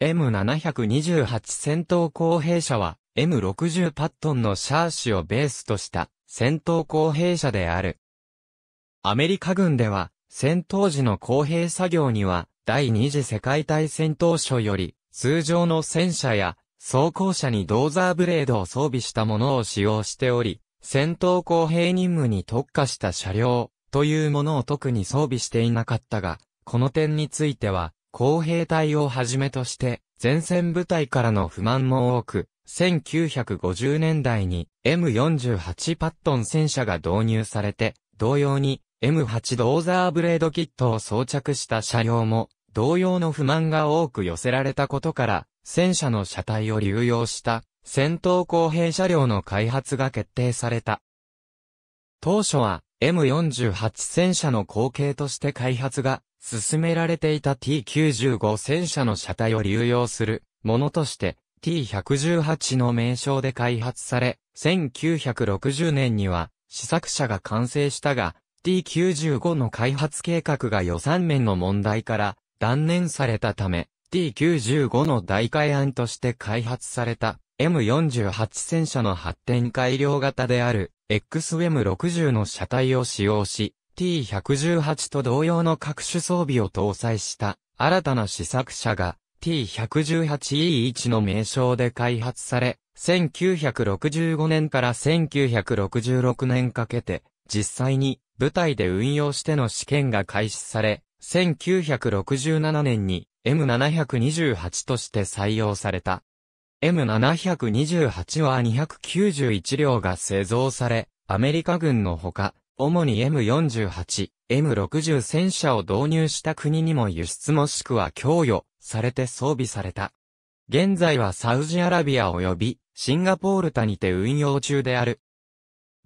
M728 戦闘工兵車は M60 パットンのシャーシをベースとした戦闘工兵車である。アメリカ軍では戦闘時の工兵作業には第二次世界大戦当初より通常の戦車や装甲車にドーザーブレードを装備したものを使用しており、戦闘工兵任務に特化した車両というものを特に装備していなかったが、この点については公兵隊をはじめとして、前線部隊からの不満も多く、1950年代に M48 パットン戦車が導入されて、同様に M8 ドーザーブレードキットを装着した車両も、同様の不満が多く寄せられたことから、戦車の車体を流用した戦闘公平車両の開発が決定された。当初は M48 戦車の後継として開発が進められていた T95 戦車の車体を流用するものとして T118 の名称で開発され、1960年には試作車が完成したが、T95 の開発計画が予算面の問題から断念されたため、T95 の代替案として開発された M48 戦車の発展改良型である XM60 の車体を使用し、T118 と同様の各種装備を搭載した新たな試作車が T118E1 の名称で開発され、1965年から1966年かけて実際に部隊で運用しての試験が開始され、1967年に M728 として採用された。M728 は291両が製造され、アメリカ軍のほか、主に M48、M60 戦車を導入した国にも輸出もしくは供与されて装備された。現在はサウジアラビア及びシンガポール他にて運用中である。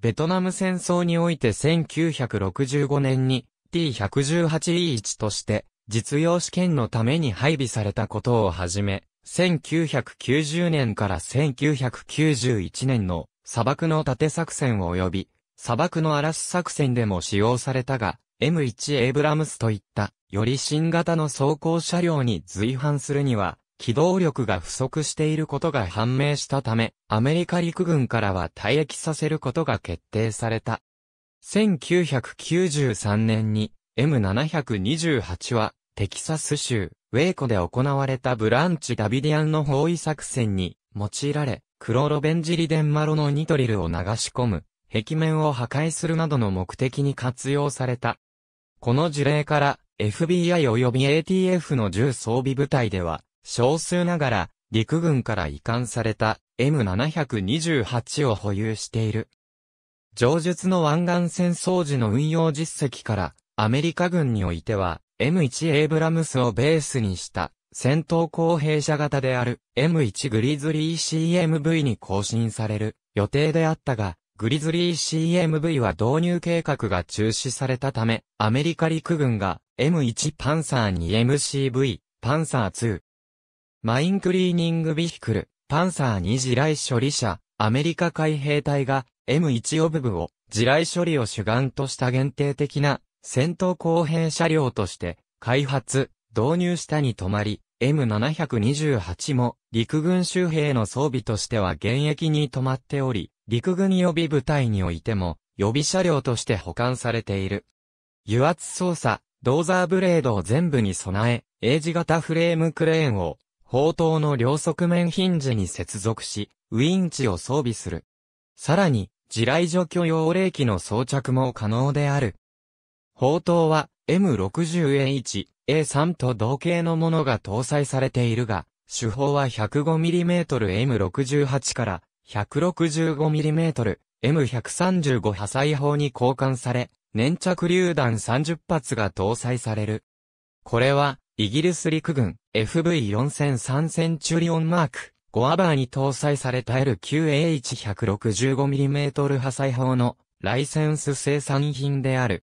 ベトナム戦争において1965年に T118E1 として実用試験のために配備されたことをはじめ、1990年から1991年の砂漠の盾作戦及び砂漠の嵐作戦でも使用されたが、M1 エイブラムスといった、より新型の装甲車両に随伴するには、機動力が不足していることが判明したため、アメリカ陸軍からは退役させることが決定された。1993年に M728 はテキサス州ウェイコで行われたブランチ・ダビディアンの包囲作戦に用いられ、クロロベンジリデンマロのニトリルを流し込む壁面を破壊するなどの目的に活用された。この事例から FBI 及び ATF の重装備部隊では、少数ながら陸軍から移管された M728 を保有している。上述の湾岸戦争時の運用実績から、アメリカ軍においては M1 エイブラムスをベースにした戦闘後兵車型である M1 グリズリー CMV に更新される予定であったが、グリズリー CMV は導入計画が中止されたため、アメリカ陸軍が M1 パンサーに MCV、パンサー2、マインクリーニングビヒクル、パンサー2地雷処理車、アメリカ海兵隊が M1 オブブを地雷処理を主眼とした限定的な戦闘後編車両として開発、導入したに止まり、M728 も陸軍周兵の装備としては現役に止まっており、陸軍予備部隊においても予備車両として保管されている。油圧操作、ドーザーブレードを全部に備え、A 字型フレームクレーンを、砲塔の両側面ヒンジに接続し、ウインチを装備する。さらに、地雷除去用冷機の装着も可能である。砲塔は M60H A3 と同型のものが搭載されているが、手法は 105mmM68 から 165mmM135 破砕砲に交換され、粘着榴弾30発が搭載される。これは、イギリス陸軍 FV4003 センチュリオンマーク5アバーに搭載された L9A1165mm 破砕砲のライセンス生産品である。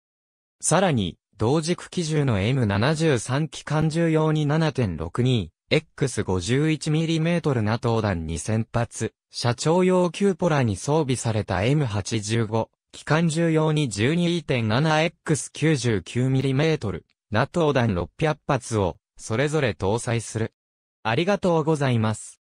さらに、同軸機銃の M73 機関銃用に 7.62X51mm な投弾2000発、社長用キューポラに装備された M85、機関銃用に 12.7X99mm な投弾600発を、それぞれ搭載する。ありがとうございます。